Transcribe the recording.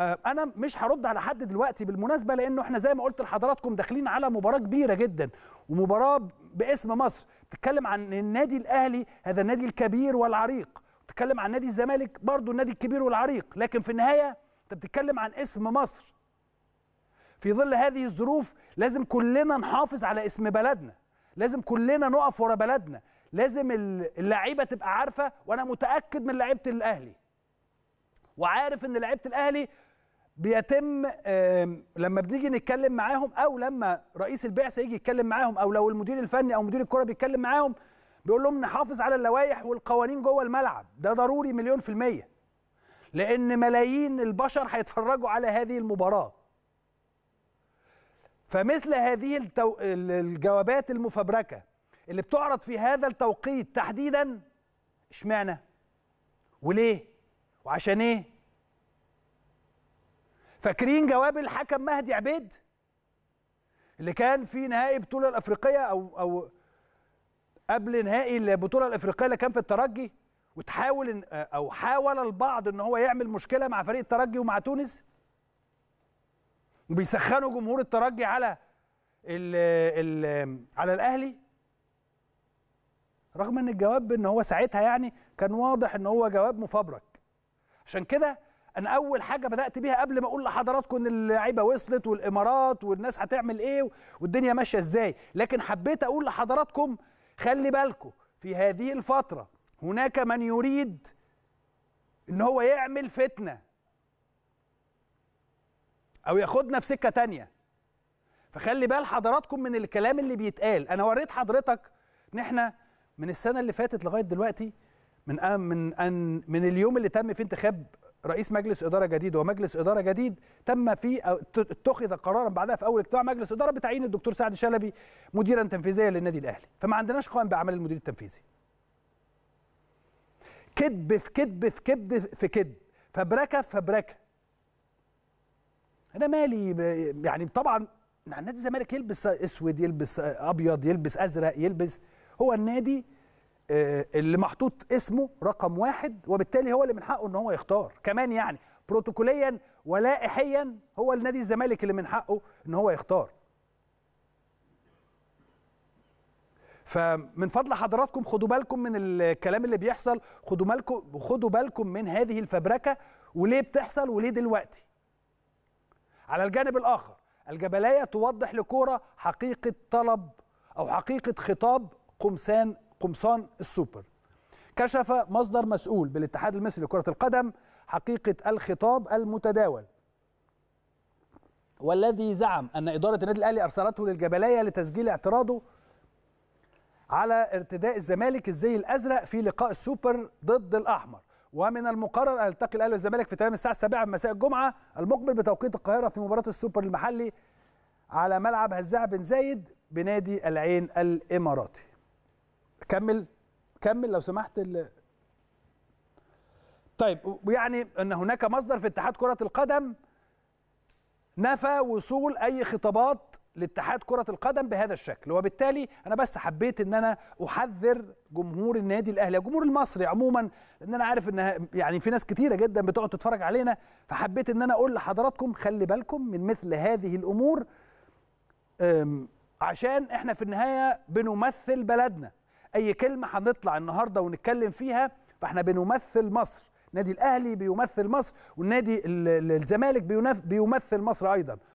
آه، انا مش هرد على حد دلوقتي بالمناسبه لانه احنا زي ما قلت لحضراتكم داخلين على مباراه كبيره جدا ومباراه باسم مصر بتتكلم عن النادي الاهلي هذا النادي الكبير والعريق بتتكلم عن نادي الزمالك برضو النادي الكبير والعريق لكن في النهايه انت بتتكلم عن اسم مصر في ظل هذه الظروف لازم كلنا نحافظ على اسم بلدنا لازم كلنا نقف ورا بلدنا لازم اللعيبه تبقى عارفه وانا متاكد من لعيبه الاهلي وعارف ان لعيبه الاهلي بيتم لما بنيجي نتكلم معاهم او لما رئيس البعثه يجي يتكلم معاهم او لو المدير الفني او مدير الكره بيتكلم معاهم بيقول لهم نحافظ على اللوائح والقوانين جوه الملعب ده ضروري مليون في الميه لان ملايين البشر هيتفرجوا على هذه المباراه فمثل هذه التو... الجوابات المفبركه اللي بتعرض في هذا التوقيت تحديدا اشمعنى وليه وعشان ايه فاكرين جواب الحكم مهدي عبيد اللي كان في نهائي بطوله الافريقيه او او قبل نهائي البطوله الافريقيه اللي كان في الترجي وتحاول او حاول البعض ان هو يعمل مشكله مع فريق الترجي ومع تونس وبيسخنوا جمهور الترجي على الـ الـ على الاهلي رغم ان الجواب ان هو ساعتها يعني كان واضح ان هو جواب مفبرك عشان كده انا اول حاجه بدات بيها قبل ما اقول لحضراتكم ان اللعيبه وصلت والامارات والناس هتعمل ايه والدنيا ماشيه ازاي لكن حبيت اقول لحضراتكم خلي بالكم في هذه الفتره هناك من يريد ان هو يعمل فتنه او ياخدنا في سكه تانية فخلي بال حضراتكم من الكلام اللي بيتقال انا وريت حضرتك ان احنا من السنه اللي فاتت لغايه دلوقتي من من من اليوم اللي تم فيه انتخاب رئيس مجلس اداره جديد ومجلس اداره جديد تم فيه اتخذ قرارا بعدها في اول اجتماع مجلس اداره بتعيين الدكتور سعد شلبي مديرا تنفيذيا للنادي الاهلي فما عندناش قوائم باعمال المدير التنفيذي كذب في كذب في كذب في كذب فبركه في فبركه انا مالي يعني طبعا نعم، نادي الزمالك يلبس اسود يلبس ابيض يلبس ازرق يلبس هو النادي آه، اللي محطوط اسمه رقم واحد وبالتالي هو اللي من حقه ان هو يختار كمان يعني بروتوكوليا ولائحيا هو النادي الزمالك اللي من حقه ان هو يختار فمن فضل حضراتكم خدوا بالكم من الكلام اللي بيحصل خدوا بالكم خدوا بالكم من هذه الفبركه وليه بتحصل وليه دلوقتي على الجانب الاخر الجبلايه توضح لكوره حقيقه طلب او حقيقه خطاب قمصان قمصان السوبر كشف مصدر مسؤول بالاتحاد المصري لكرة القدم حقيقة الخطاب المتداول والذي زعم أن إدارة النادي الأهلي أرسلته للجبلية لتسجيل اعتراضه على ارتداء الزمالك الزي الأزرق في لقاء السوبر ضد الأحمر ومن المقرر أن يلتقي الأهلي والزمالك في تمام الساعة 7 مساء الجمعة المقبل بتوقيت القاهرة في مباراة السوبر المحلي على ملعب هزاع بن زايد بنادي العين الإماراتي كمل كمل لو سمحت ال... طيب ويعني ان هناك مصدر في اتحاد كره القدم نفى وصول اي خطابات لاتحاد كره القدم بهذا الشكل وبالتالي انا بس حبيت ان انا احذر جمهور النادي الاهلي الجمهور المصري عموما لان انا عارف ان يعني في ناس كثيره جدا بتقعد تتفرج علينا فحبيت ان انا اقول لحضراتكم خلي بالكم من مثل هذه الامور عشان احنا في النهايه بنمثل بلدنا اي كلمه هنطلع النهارده ونتكلم فيها فاحنا بنمثل مصر نادي الاهلي بيمثل مصر والنادي الزمالك بيمثل مصر ايضا